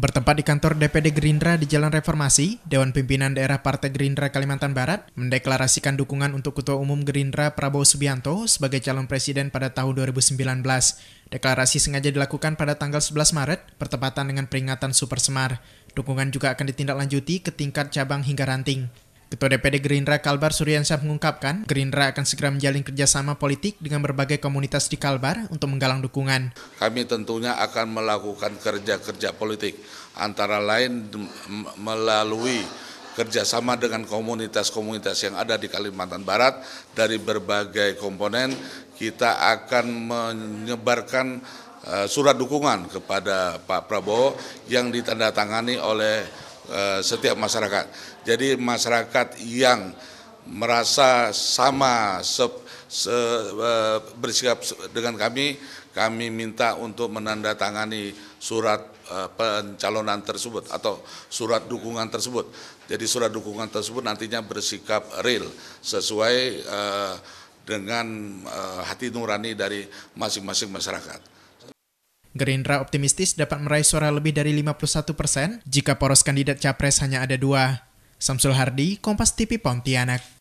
Bertempat di kantor DPD Gerindra di Jalan Reformasi, Dewan Pimpinan Daerah Partai Gerindra Kalimantan Barat mendeklarasikan dukungan untuk Ketua Umum Gerindra Prabowo Subianto sebagai calon presiden pada tahun 2019. Deklarasi sengaja dilakukan pada tanggal 11 Maret, bertepatan dengan peringatan Super Semar. Dukungan juga akan ditindaklanjuti ke tingkat cabang hingga ranting. Ketua DPD Gerindra Kalbar Suryansyah mengungkapkan, Gerindra akan segera menjalin kerjasama politik dengan berbagai komunitas di Kalbar untuk menggalang dukungan. Kami tentunya akan melakukan kerja-kerja politik, antara lain melalui kerjasama dengan komunitas-komunitas yang ada di Kalimantan Barat dari berbagai komponen, kita akan menyebarkan eh, surat dukungan kepada Pak Prabowo yang ditandatangani oleh Eh, setiap masyarakat. Jadi masyarakat yang merasa sama se, eh, se, bersikap dengan kami, kami minta untuk menandatangani surat eh, pencalonan tersebut atau surat dukungan tersebut. Jadi surat dukungan tersebut nantinya bersikap real sesuai dengan hati nurani dari masing-masing masyarakat. Gerindra optimistis dapat meraih suara lebih dari 51 persen jika poros kandidat capres hanya ada dua. Samsul Hardi, Kompas TV Pontianak.